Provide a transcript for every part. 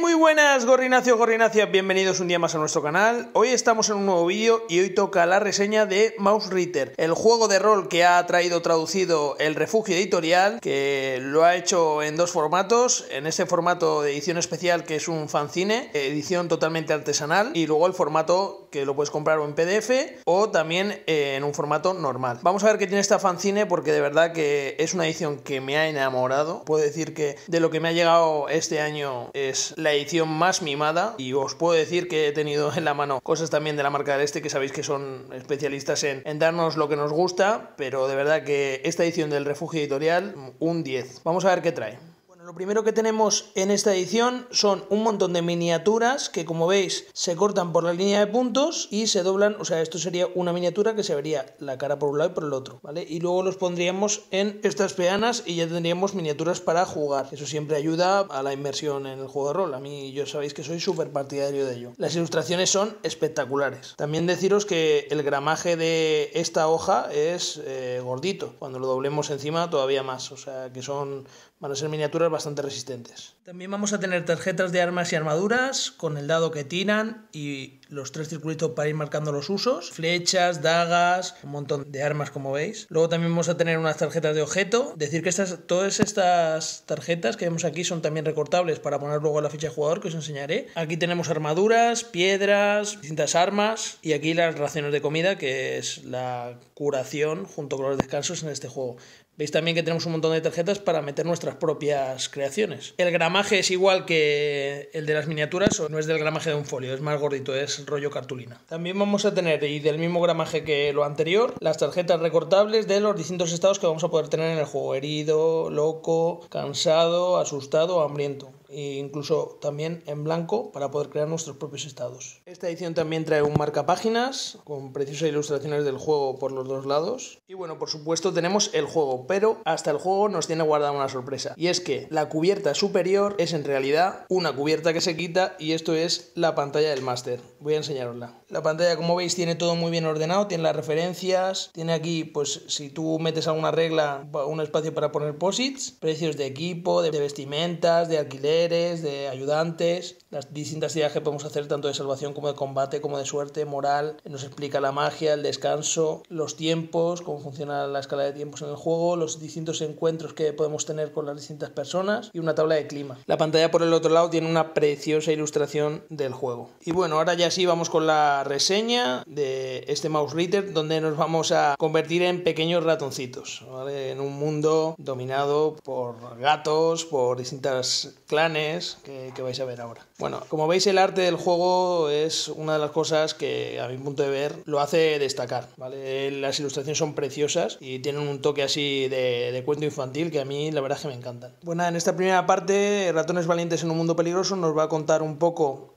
Muy buenas, gorrinacios, gorrinacias. Bienvenidos un día más a nuestro canal. Hoy estamos en un nuevo vídeo y hoy toca la reseña de Mouse Reader, el juego de rol que ha traído traducido el Refugio Editorial, que lo ha hecho en dos formatos. En este formato de edición especial, que es un fanzine, edición totalmente artesanal, y luego el formato que lo puedes comprar o en PDF o también eh, en un formato normal. Vamos a ver qué tiene esta fanzine porque de verdad que es una edición que me ha enamorado. Puedo decir que de lo que me ha llegado este año es la edición más mimada y os puedo decir que he tenido en la mano cosas también de la marca del Este que sabéis que son especialistas en darnos lo que nos gusta, pero de verdad que esta edición del Refugio Editorial un 10. Vamos a ver qué trae lo primero que tenemos en esta edición son un montón de miniaturas que como veis se cortan por la línea de puntos y se doblan, o sea, esto sería una miniatura que se vería la cara por un lado y por el otro, ¿vale? Y luego los pondríamos en estas peanas y ya tendríamos miniaturas para jugar. Eso siempre ayuda a la inmersión en el juego de rol. A mí yo sabéis que soy súper partidario de ello. Las ilustraciones son espectaculares. También deciros que el gramaje de esta hoja es eh, gordito. Cuando lo doblemos encima todavía más. O sea que son van a ser miniaturas bastante resistentes. También vamos a tener tarjetas de armas y armaduras con el dado que tiran y los tres circulitos para ir marcando los usos, flechas, dagas, un montón de armas como veis. Luego también vamos a tener unas tarjetas de objeto. Decir que estas, todas estas tarjetas que vemos aquí son también recortables para poner luego la ficha de jugador que os enseñaré. Aquí tenemos armaduras, piedras, distintas armas y aquí las raciones de comida que es la curación junto con los descansos en este juego. Veis también que tenemos un montón de tarjetas para meter nuestras propias creaciones. El gramaje es igual que el de las miniaturas, o no es del gramaje de un folio, es más gordito, es rollo cartulina. También vamos a tener, y del mismo gramaje que lo anterior, las tarjetas recortables de los distintos estados que vamos a poder tener en el juego. Herido, loco, cansado, asustado, hambriento. E incluso también en blanco para poder crear nuestros propios estados. Esta edición también trae un marcapáginas con preciosas ilustraciones del juego por los dos lados. Y bueno, por supuesto tenemos el juego, pero hasta el juego nos tiene guardada una sorpresa. Y es que la cubierta superior es en realidad una cubierta que se quita y esto es la pantalla del máster. Voy a enseñarosla. La pantalla, como veis, tiene todo muy bien ordenado, tiene las referencias, tiene aquí, pues si tú metes alguna regla, un espacio para poner posits, precios de equipo, de vestimentas, de alquileres, de ayudantes, las distintas ideas que podemos hacer tanto de salvación como de combate, como de suerte, moral, nos explica la magia, el descanso, los tiempos, cómo funciona la escala de tiempos en el juego, los distintos encuentros que podemos tener con las distintas personas y una tabla de clima. La pantalla por el otro lado tiene una preciosa ilustración del juego. Y bueno, ahora ya sí vamos con la reseña de este Mouse Reader donde nos vamos a convertir en pequeños ratoncitos, En un mundo dominado por gatos, por distintas clanes que, vais a ver ahora. Bueno, como veis el arte del juego es una de las cosas que a mi punto de ver lo hace destacar, Las ilustraciones son preciosas y tienen un toque así de, de cuento infantil que a mí la verdad es que me encantan. Bueno, en esta primera parte, Ratones Valientes en un Mundo Peligroso nos va a contar un poco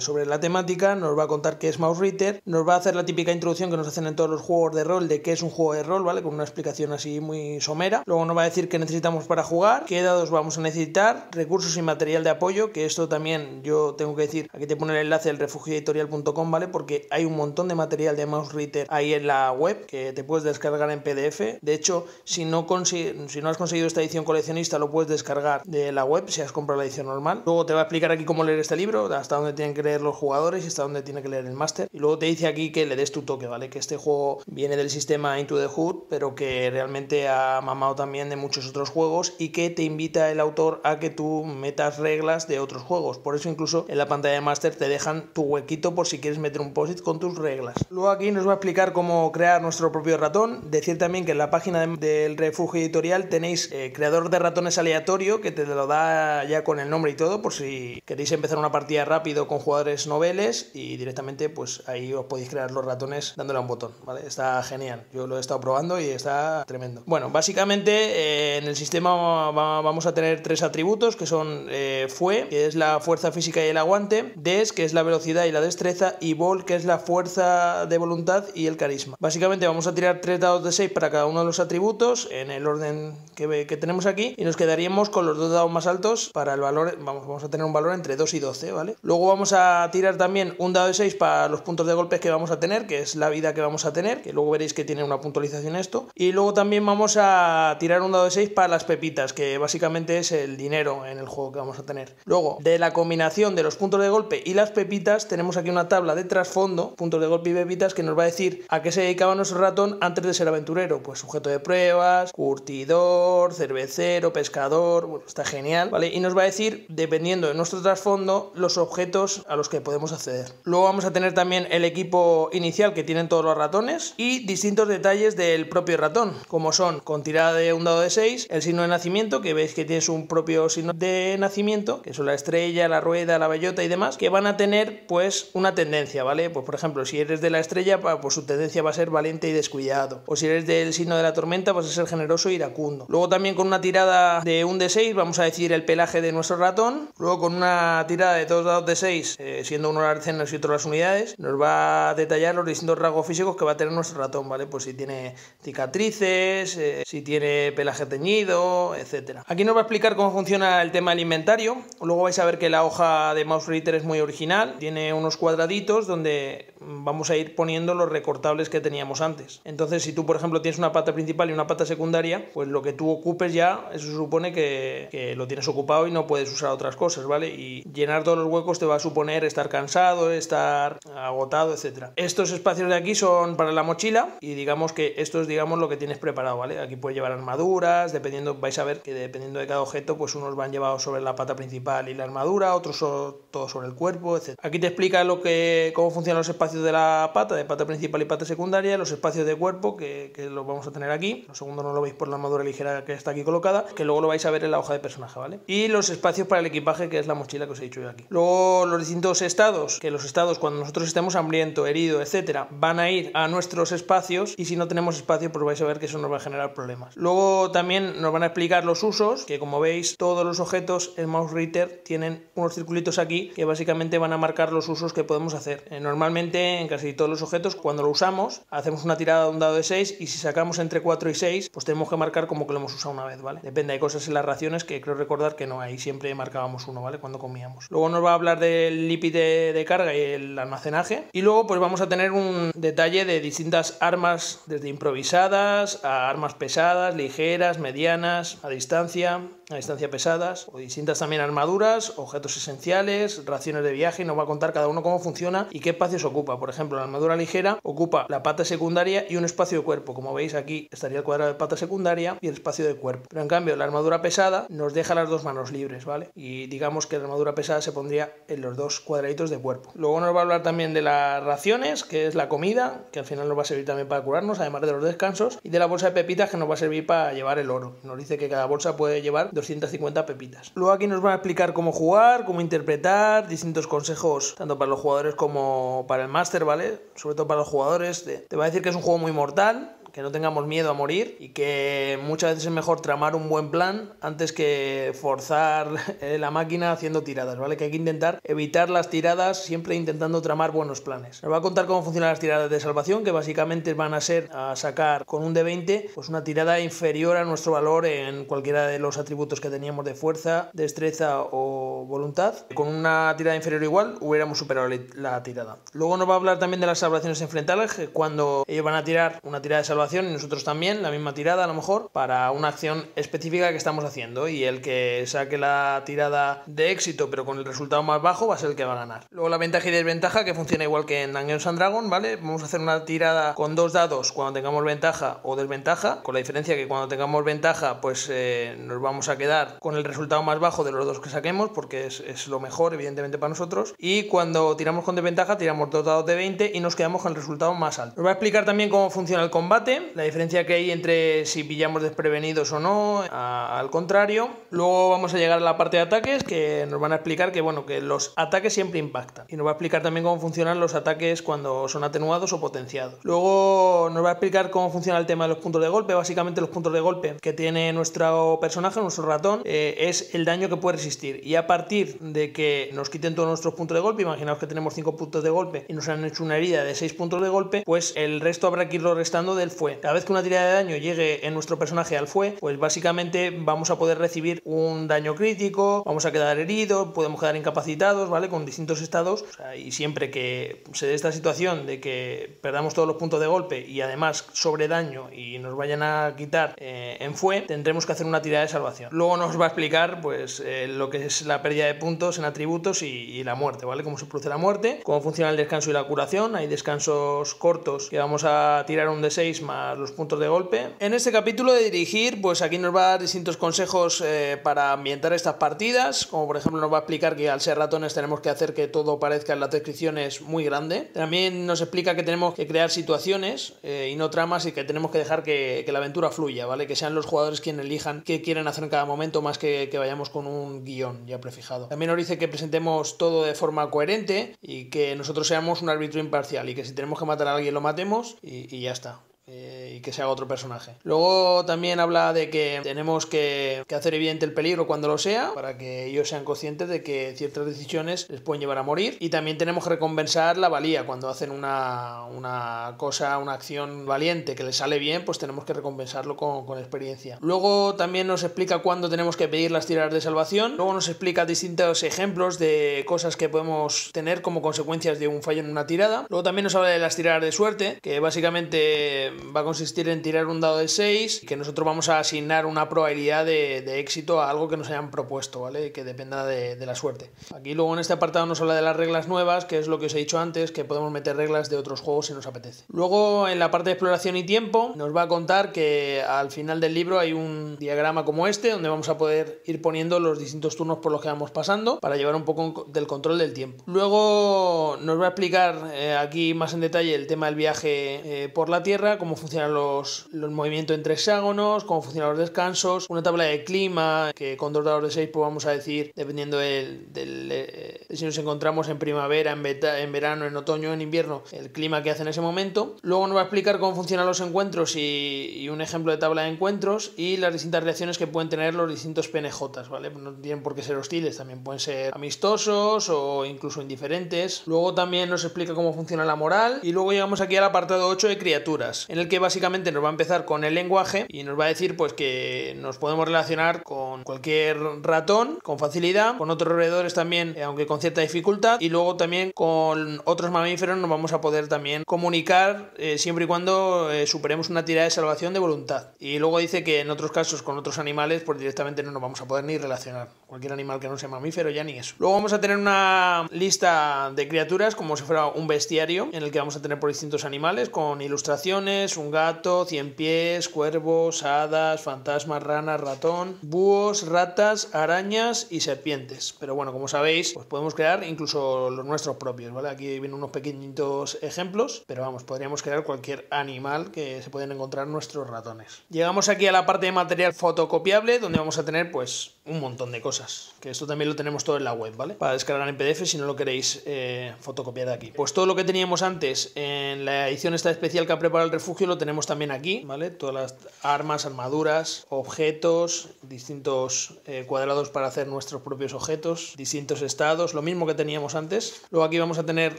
sobre la temática, nos va a contar qué es Mouse Reader, nos va a hacer la típica introducción que nos hacen en todos los juegos de rol de qué es un juego de rol, ¿vale? Con una explicación así muy somera. Luego nos va a decir qué necesitamos para jugar, qué dados vamos a necesitar, recursos y material de apoyo, que esto también yo tengo que decir, aquí te pone el enlace del refugioeditorial.com, ¿vale? Porque hay un montón de material de Mouse Reader ahí en la web que te puedes descargar en PDF. De hecho, si no, si no has conseguido esta edición coleccionista, lo puedes descargar de la web si has comprado la edición normal. Luego te va a explicar aquí cómo leer este libro, hasta dónde tienen que leer los jugadores y hasta donde tiene que leer el máster. Y luego te dice aquí que le des tu toque, ¿vale? Que este juego viene del sistema Into the Hood, pero que realmente ha mamado también de muchos otros juegos y que te invita el autor a que tú metas reglas de otros juegos. Por eso incluso en la pantalla de máster te dejan tu huequito por si quieres meter un post con tus reglas. Luego aquí nos va a explicar cómo crear nuestro propio ratón. Decir también que en la página del refugio editorial tenéis eh, creador de ratones aleatorio que te lo da ya con el nombre y todo por si queréis empezar una partida rápido con jugadores noveles y directamente pues ahí os podéis crear los ratones dándole a un botón, ¿vale? Está genial, yo lo he estado probando y está tremendo. Bueno, básicamente eh, en el sistema vamos a tener tres atributos que son eh, FUE, que es la fuerza física y el aguante, DES, que es la velocidad y la destreza, y VOL, que es la fuerza de voluntad y el carisma. Básicamente vamos a tirar tres dados de 6 para cada uno de los atributos en el orden que, que tenemos aquí y nos quedaríamos con los dos dados más altos para el valor, vamos, vamos a tener un valor entre 2 y 12, ¿vale? Luego vamos a tirar también un dado de 6 para los puntos de golpes que vamos a tener, que es la vida que vamos a tener, que luego veréis que tiene una puntualización esto. Y luego también vamos a tirar un dado de 6 para las pepitas, que básicamente es el dinero en el juego que vamos a tener. Luego, de la combinación de los puntos de golpe y las pepitas, tenemos aquí una tabla de trasfondo, puntos de golpe y pepitas, que nos va a decir a qué se dedicaba nuestro ratón antes de ser aventurero. Pues sujeto de pruebas, curtidor, cervecero, pescador, bueno, está genial, ¿vale? Y nos va a decir, dependiendo de nuestro trasfondo, los objetos a los que podemos acceder. Luego vamos a tener también el equipo inicial que tienen todos los ratones y distintos detalles del propio ratón, como son con tirada de un dado de 6, el signo de nacimiento, que veis que tienes un propio signo de nacimiento, que son la estrella, la rueda, la bellota y demás, que van a tener pues una tendencia, ¿vale? Pues por ejemplo, si eres de la estrella, pues su tendencia va a ser valiente y descuidado. O si eres del signo de la tormenta, vas a ser generoso y e iracundo. Luego también con una tirada de un de 6 vamos a decir el pelaje de nuestro ratón. Luego con una tirada de dos dados de 6 eh, siendo uno las y otro las unidades, nos va a detallar los distintos rasgos físicos que va a tener nuestro ratón, ¿vale? Pues si tiene cicatrices, eh, si tiene pelaje teñido, etcétera. Aquí nos va a explicar cómo funciona el tema del inventario. Luego vais a ver que la hoja de Mouse Reader es muy original, tiene unos cuadraditos donde vamos a ir poniendo los recortables que teníamos antes. Entonces, si tú, por ejemplo, tienes una pata principal y una pata secundaria, pues lo que tú ocupes ya, eso supone que, lo tienes ocupado y no puedes usar otras cosas, ¿vale? Y llenar todos los huecos te va va a suponer estar cansado, estar agotado, etcétera. Estos espacios de aquí son para la mochila y digamos que esto es digamos lo que tienes preparado, ¿vale? Aquí puedes llevar armaduras, dependiendo, vais a ver que dependiendo de cada objeto, pues unos van llevados sobre la pata principal y la armadura, otros todo sobre el cuerpo, etcétera Aquí te explica lo que, cómo funcionan los espacios de la pata, de pata principal y pata secundaria, los espacios de cuerpo, que, que los vamos a tener aquí. lo segundo no lo veis por la armadura ligera que está aquí colocada, que luego lo vais a ver en la hoja de personaje, ¿vale? Y los espacios para el equipaje, que es la mochila que os he dicho yo aquí. Luego los distintos estados, que los estados cuando nosotros estemos hambriento, herido, etcétera, van a ir a nuestros espacios y si no tenemos espacio pues vais a ver que eso nos va a generar problemas. Luego también nos van a explicar los usos, que como veis todos los objetos en Mouse Reader tienen unos circulitos aquí que básicamente van a marcar los usos que podemos hacer. Eh, normalmente en casi todos los objetos cuando lo usamos hacemos una tirada de un dado de 6 y si sacamos entre 4 y 6 pues tenemos que marcar como que lo hemos usado una vez, ¿vale? Depende, hay cosas en las raciones que creo recordar que no, hay, siempre marcábamos uno, ¿vale? Cuando comíamos. Luego nos va a hablar de el de carga y el almacenaje. Y luego pues vamos a tener un detalle de distintas armas, desde improvisadas a armas pesadas, ligeras, medianas, a distancia, a distancia pesadas, o distintas también armaduras, objetos esenciales, raciones de viaje, y nos va a contar cada uno cómo funciona y qué espacios ocupa. Por ejemplo, la armadura ligera ocupa la pata secundaria y un espacio de cuerpo. Como veis aquí estaría el cuadrado de pata secundaria y el espacio de cuerpo. Pero en cambio, la armadura pesada nos deja las dos manos libres, ¿vale? Y digamos que la armadura pesada se pondría en los dos cuadraditos de cuerpo. Luego nos va a hablar también de las raciones, que es la comida, que al final nos va a servir también para curarnos, además de los descansos, y de la bolsa de pepitas que nos va a servir para llevar el oro. Nos dice que cada bolsa puede llevar 250 pepitas. Luego aquí nos van a explicar cómo jugar, cómo interpretar, distintos consejos, tanto para los jugadores como para el máster, ¿vale? Sobre todo para los jugadores. Te va a decir que es un juego muy mortal, que no tengamos miedo a morir y que muchas veces es mejor tramar un buen plan antes que forzar la máquina haciendo tiradas, ¿vale? Que hay que intentar evitar las tiradas siempre intentando tramar buenos planes. Nos va a contar cómo funcionan las tiradas de salvación, que básicamente van a ser a sacar con un D20 pues una tirada inferior a nuestro valor en cualquiera de los atributos que teníamos de fuerza, destreza o voluntad. Con una tirada inferior igual hubiéramos superado la tirada. Luego nos va a hablar también de las salvaciones enfrentadas, que cuando ellos van a tirar una tirada de salvación y nosotros también, la misma tirada a lo mejor, para una acción específica que estamos haciendo y el que saque la tirada de éxito pero con el resultado más bajo va a ser el que va a ganar. Luego la ventaja y desventaja que funciona igual que en Dungeons and Dragons, ¿vale? Vamos a hacer una tirada con dos dados cuando tengamos ventaja o desventaja, con la diferencia que cuando tengamos ventaja pues eh, nos vamos a quedar con el resultado más bajo de los dos que saquemos porque es, lo mejor evidentemente para nosotros y cuando tiramos con desventaja tiramos dos dados de 20 y nos quedamos con el resultado más alto. Nos va a explicar también cómo funciona el combate la diferencia que hay entre si pillamos desprevenidos o no, al contrario. Luego vamos a llegar a la parte de ataques, que nos van a explicar que, bueno, que los ataques siempre impactan. Y nos va a explicar también cómo funcionan los ataques cuando son atenuados o potenciados. Luego nos va a explicar cómo funciona el tema de los puntos de golpe. Básicamente los puntos de golpe que tiene nuestro personaje, nuestro ratón, eh, es el daño que puede resistir. Y a partir de que nos quiten todos nuestros puntos de golpe, imaginaos que tenemos 5 puntos de golpe y nos han hecho una herida de 6 puntos de golpe, pues el resto habrá que irlo restando del cada vez que una tirada de daño llegue en nuestro personaje al fue, pues básicamente vamos a poder recibir un daño crítico, vamos a quedar heridos, podemos quedar incapacitados, ¿vale? Con distintos estados. y siempre que se dé esta situación de que perdamos todos los puntos de golpe y además sobre daño y nos vayan a quitar eh, en fue, tendremos que hacer una tirada de salvación. Luego nos va a explicar pues eh, lo que es la pérdida de puntos en atributos y, la muerte, ¿vale? Cómo se produce la muerte, cómo funciona el descanso y la curación. Hay descansos cortos que vamos a tirar un d 6 los puntos de golpe. En este capítulo de dirigir, pues aquí nos va a dar distintos consejos eh, para ambientar estas partidas, como por ejemplo nos va a explicar que al ser ratones tenemos que hacer que todo parezca en las descripciones muy grande. También nos explica que tenemos que crear situaciones eh, y no tramas y que tenemos que dejar que, la aventura fluya, ¿vale? Que sean los jugadores quienes elijan qué quieren hacer en cada momento más que, que vayamos con un guión ya prefijado. También nos dice que presentemos todo de forma coherente y que nosotros seamos un árbitro imparcial y que si tenemos que matar a alguien lo matemos y ya está. Eh, y que se haga otro personaje. Luego también habla de que tenemos que, hacer evidente el peligro cuando lo sea, para que ellos sean conscientes de que ciertas decisiones les pueden llevar a morir. Y también tenemos que recompensar la valía. Cuando hacen una, una cosa, una acción valiente que les sale bien, pues tenemos que recompensarlo con, con experiencia. Luego también nos explica cuándo tenemos que pedir las tiradas de salvación. Luego nos explica distintos ejemplos de cosas que podemos tener como consecuencias de un fallo en una tirada. Luego también nos habla de las tiradas de suerte, que básicamente va a consistir en tirar un dado de 6 que nosotros vamos a asignar una probabilidad de, éxito a algo que nos hayan propuesto, ¿vale? Que dependa de, la suerte. Aquí luego en este apartado nos habla de las reglas nuevas, que es lo que os he dicho antes, que podemos meter reglas de otros juegos si nos apetece. Luego en la parte de exploración y tiempo nos va a contar que al final del libro hay un diagrama como este, donde vamos a poder ir poniendo los distintos turnos por los que vamos pasando para llevar un poco del control del tiempo. Luego nos va a explicar eh, aquí más en detalle el tema del viaje eh, por la Tierra, cómo funcionan los, los movimientos entre hexágonos, cómo funcionan los descansos, una tabla de clima, que con dos dados de 6 pues vamos a decir, dependiendo del, eh, si nos encontramos en primavera, en, en verano, en otoño, en invierno, el clima que hace en ese momento. Luego nos va a explicar cómo funcionan los encuentros y, y un ejemplo de tabla de encuentros y las distintas reacciones que pueden tener los distintos PNJs, ¿vale? No tienen por qué ser hostiles, también pueden ser amistosos o incluso indiferentes. Luego también nos explica cómo funciona la moral y luego llegamos aquí al apartado 8 de criaturas en el que básicamente nos va a empezar con el lenguaje y nos va a decir pues que nos podemos relacionar con cualquier ratón con facilidad, con otros roedores también, eh, aunque con cierta dificultad, y luego también con otros mamíferos nos vamos a poder también comunicar eh, siempre y cuando eh, superemos una tirada de salvación de voluntad. Y luego dice que en otros casos con otros animales pues directamente no nos vamos a poder ni relacionar. Cualquier animal que no sea mamífero ya ni eso. Luego vamos a tener una lista de criaturas como si fuera un bestiario en el que vamos a tener por distintos animales con ilustraciones, un gato, cien pies, cuervos, hadas, fantasmas, ranas, ratón, búhos, ratas, arañas y serpientes. Pero bueno, como sabéis, pues podemos crear incluso los nuestros propios, ¿vale? Aquí vienen unos pequeñitos ejemplos, pero vamos, podríamos crear cualquier animal que se pueden encontrar nuestros ratones. Llegamos aquí a la parte de material fotocopiable, donde vamos a tener pues un montón de cosas, que esto también lo tenemos todo en la web, ¿vale? Para descargar en PDF si no lo queréis eh, fotocopiar de aquí. Pues todo lo que teníamos antes en la edición esta especial que ha preparado el refugio lo tenemos también aquí, ¿vale? Todas las armas, armaduras, objetos, distintos eh, cuadrados para hacer nuestros propios objetos, distintos estados, lo mismo que teníamos antes. Luego aquí vamos a tener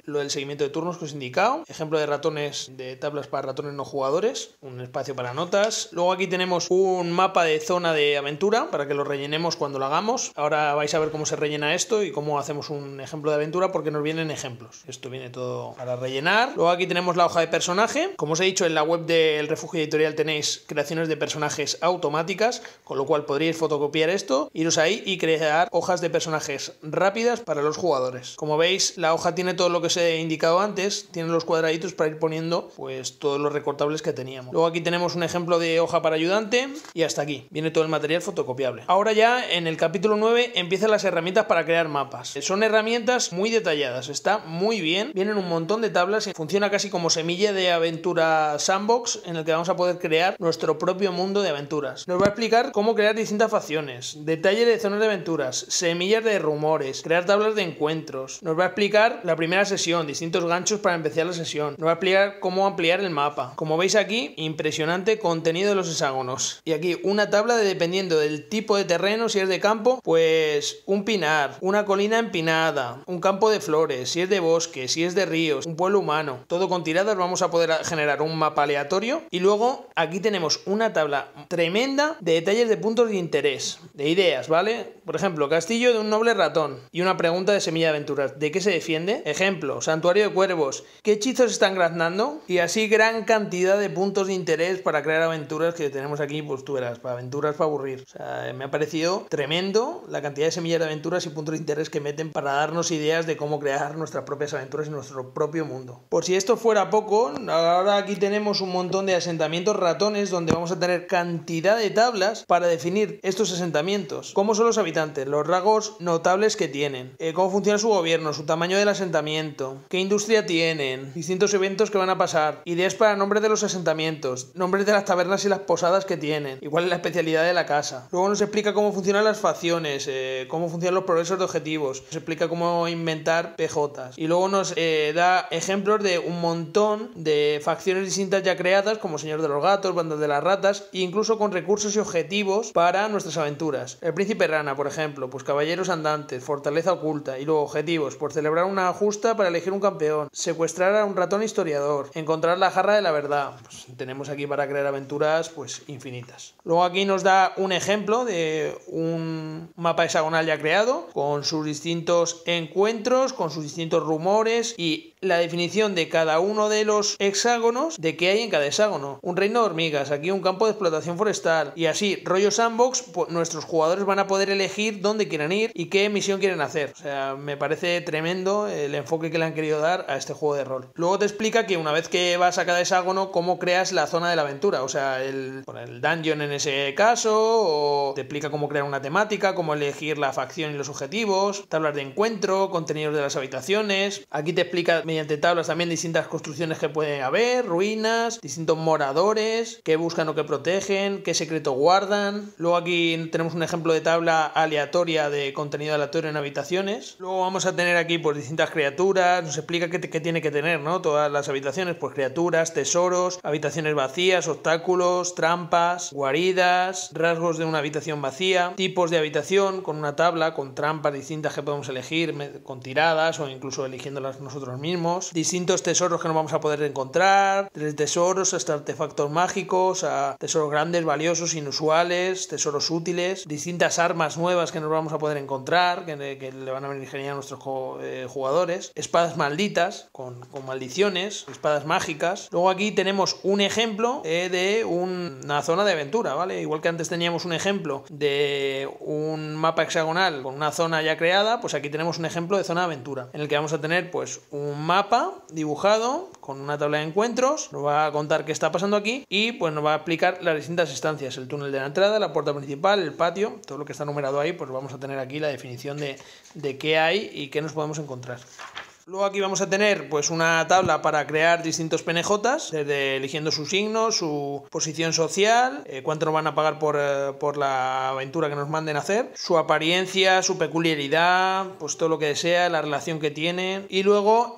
lo del seguimiento de turnos que os he indicado, ejemplo de ratones, de tablas para ratones no jugadores, un espacio para notas. Luego aquí tenemos un mapa de zona de aventura para que lo rellenemos cuando lo hagamos. Ahora vais a ver cómo se rellena esto y cómo hacemos un ejemplo de aventura porque nos vienen ejemplos. Esto viene todo para rellenar. Luego aquí tenemos la hoja de personaje. Como os he dicho, en la web del refugio editorial tenéis creaciones de personajes automáticas, con lo cual podríais fotocopiar esto, iros ahí y crear hojas de personajes rápidas para los jugadores. Como veis, la hoja tiene todo lo que os he indicado antes, tiene los cuadraditos para ir poniendo pues todos los recortables que teníamos. Luego aquí tenemos un ejemplo de hoja para ayudante y hasta aquí. Viene todo el material fotocopiable. Ahora ya en el capítulo 9 empiezan las herramientas para crear mapas. Son herramientas muy detalladas, está muy bien. Vienen un montón de tablas y funciona casi como semilla de aventura sandbox en el que vamos a poder crear nuestro propio mundo de aventuras. Nos va a explicar cómo crear distintas facciones, detalle de zonas de aventuras, semillas de rumores, crear tablas de encuentros. Nos va a explicar la primera sesión, distintos ganchos para empezar la sesión. Nos va a explicar cómo ampliar el mapa. Como veis aquí, impresionante contenido de los hexágonos. Y aquí una tabla de dependiendo del tipo de terreno, si es de campo, pues un pinar, una colina empinada, un campo de flores, si es de bosque, si es de ríos, un pueblo humano. Todo con tiradas vamos a poder generar un mapa aleatorio. Y luego aquí tenemos una tabla tremenda de detalles de puntos de interés, de ideas, ¿vale? Por ejemplo, castillo de un noble ratón y una pregunta de semilla de aventuras. ¿De qué se defiende? Ejemplo, santuario de cuervos. ¿Qué hechizos están graznando? Y así gran cantidad de puntos de interés para crear aventuras que tenemos aquí, pues tú para aventuras para aburrir. me ha parecido tremendo la cantidad de semillas de aventuras y puntos de interés que meten para darnos ideas de cómo crear nuestras propias aventuras en nuestro propio mundo. Por si esto fuera poco, ahora aquí tenemos un montón de asentamientos ratones donde vamos a tener cantidad de tablas para definir estos asentamientos. ¿Cómo son los habitantes? Los rasgos notables que tienen. Eh, ¿Cómo funciona su gobierno? Su tamaño del asentamiento. ¿Qué industria tienen? Distintos eventos que van a pasar. Ideas para nombres de los asentamientos. Nombres de las tabernas y las posadas que tienen. Igual es la especialidad de la casa. Luego nos explica cómo funcionan las facciones. Eh, cómo funcionan los progresos de objetivos. Nos explica cómo inventar PJs. Y luego nos eh, da ejemplos de un montón de facciones distintas ya creadas como Señor de los Gatos, Bandas de las Ratas e incluso con recursos y objetivos para nuestras aventuras. El Príncipe Rana, por ejemplo, pues Caballeros Andantes, Fortaleza Oculta y luego objetivos, por pues celebrar una justa para elegir un campeón, secuestrar a un ratón historiador, encontrar la jarra de la verdad. Pues tenemos aquí para crear aventuras pues infinitas. Luego aquí nos da un ejemplo de un mapa hexagonal ya creado con sus distintos encuentros, con sus distintos rumores y la definición de cada uno de los hexágonos, de qué hay en cada hexágono. Un reino de hormigas, aquí un campo de explotación forestal. Y así, rollo sandbox, pues, nuestros jugadores van a poder elegir dónde quieren ir y qué misión quieren hacer. O sea, me parece tremendo el enfoque que le han querido dar a este juego de rol. Luego te explica que una vez que vas a cada hexágono, cómo creas la zona de la aventura. O sea, el, el dungeon en ese caso, o te explica cómo crear una temática, cómo elegir la facción y los objetivos, tablas de encuentro, contenidos de las habitaciones. Aquí te explica mediante tablas también distintas construcciones que pueden haber, ruinas, distintos moradores, qué buscan o qué protegen, qué secreto guardan. Luego aquí tenemos un ejemplo de tabla aleatoria de contenido aleatorio en habitaciones. Luego vamos a tener aquí pues distintas criaturas, nos explica qué, qué tiene que tener, ¿no? Todas las habitaciones, pues criaturas, tesoros, habitaciones vacías, obstáculos, trampas, guaridas, rasgos de una habitación vacía, tipos de habitación con una tabla, con trampas distintas que podemos elegir, con tiradas o incluso eligiéndolas nosotros mismos distintos tesoros que nos vamos a poder encontrar, tres tesoros hasta artefactos mágicos, a tesoros grandes, valiosos, inusuales, tesoros útiles, distintas armas nuevas que nos vamos a poder encontrar, que, le van a venir genial a nuestros eh, jugadores, espadas malditas con, maldiciones, espadas mágicas. Luego aquí tenemos un ejemplo eh, de un zona de aventura, ¿vale? Igual que antes teníamos un ejemplo de un mapa hexagonal con una zona ya creada, pues aquí tenemos un ejemplo de zona de aventura, en el que vamos a tener pues un mapa dibujado con una tabla de encuentros, nos va a contar qué está pasando aquí y pues nos va a aplicar las distintas estancias, el túnel de la entrada, la puerta principal, el patio, todo lo que está numerado ahí, pues vamos a tener aquí la definición de, de qué hay y qué nos podemos encontrar. Luego aquí vamos a tener pues una tabla para crear distintos PNJs, eh, desde eligiendo su signo, su posición social, eh, cuánto nos van a pagar por, eh, la aventura que nos manden hacer, su apariencia, su peculiaridad, pues todo lo que desea, la relación que tienen. Y luego,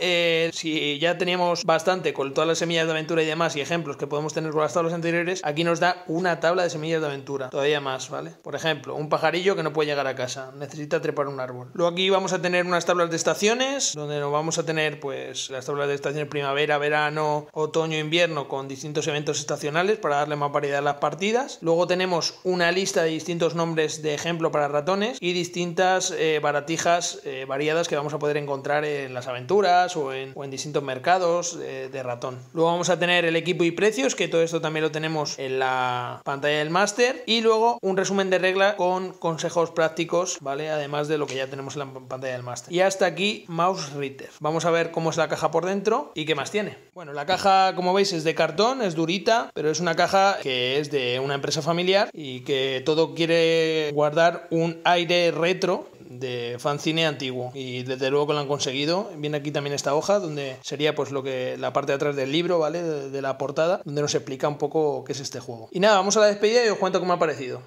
si ya teníamos bastante con todas las semillas de aventura y demás y ejemplos que podemos tener con las tablas anteriores, aquí nos da una tabla de semillas de aventura, todavía más, ¿vale? Por ejemplo, un pajarillo que no puede llegar a casa, necesita trepar un árbol. Luego aquí vamos a tener unas tablas de estaciones, donde nos vamos a tener pues las tablas de estaciones primavera, verano, otoño, invierno con distintos eventos estacionales para darle más variedad a las partidas. Luego tenemos una lista de distintos nombres de ejemplo para ratones y distintas eh, baratijas eh, variadas que vamos a poder encontrar en las aventuras o en, distintos mercados de ratón. Luego vamos a tener el equipo y precios, que todo esto también lo tenemos en la pantalla del máster. Y luego un resumen de regla con consejos prácticos, ¿vale? Además de lo que ya tenemos en la pantalla del máster. Y hasta aquí Mouse Ritter. Vamos a ver cómo es la caja por dentro y qué más tiene. Bueno, la caja, como veis, es de cartón, es durita, pero es una caja que es de una empresa familiar y que todo quiere guardar un aire retro de fancine antiguo y desde luego que lo han conseguido viene aquí también esta hoja donde sería pues lo que la parte de atrás del libro vale de, de la portada donde nos explica un poco qué es este juego y nada vamos a la despedida y os cuento cómo ha parecido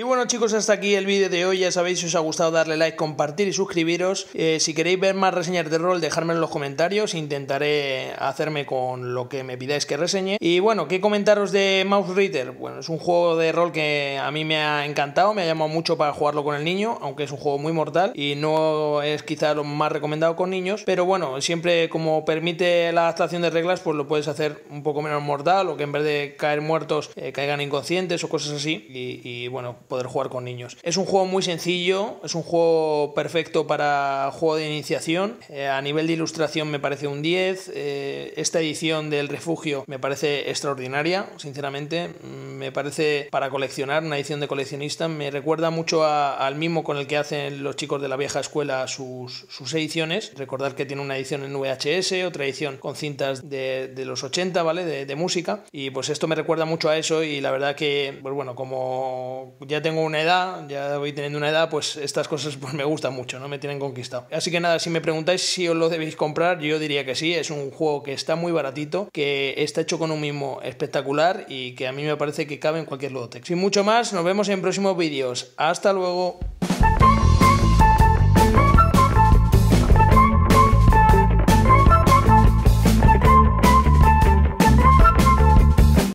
y bueno chicos, hasta aquí el vídeo de hoy, ya sabéis si os ha gustado darle like, compartir y suscribiros. Eh, si queréis ver más reseñas de rol, dejadme en los comentarios, intentaré hacerme con lo que me pidáis que reseñe. Y bueno, ¿qué comentaros de Mouse Reader? Bueno, es un juego de rol que a mí me ha encantado, me ha llamado mucho para jugarlo con el niño, aunque es un juego muy mortal y no es quizá lo más recomendado con niños, pero bueno, siempre como permite la adaptación de reglas, pues lo puedes hacer un poco menos mortal o que en vez de caer muertos eh, caigan inconscientes o cosas así. y bueno, poder jugar con niños. Es un juego muy sencillo, es un juego perfecto para juego de iniciación. Eh, a nivel de ilustración me parece un 10. Eh, esta edición del refugio me parece extraordinaria, sinceramente. Mm, me parece para coleccionar, una edición de coleccionista. Me recuerda mucho al mismo con el que hacen los chicos de la vieja escuela sus, ediciones. Recordar que tiene una edición en VHS, otra edición con cintas de, los 80, ¿vale? De, de música. Y pues esto me recuerda mucho a eso y la verdad que, pues bueno, como ya tengo una edad, ya voy teniendo una edad, pues estas cosas pues me gustan mucho, ¿no? Me tienen conquistado. Así que nada, si me preguntáis si os lo debéis comprar, yo diría que sí, es un juego que está muy baratito, que está hecho con un mismo espectacular y que a mí me parece que cabe en cualquier lotex Sin mucho más, nos vemos en próximos vídeos. Hasta luego.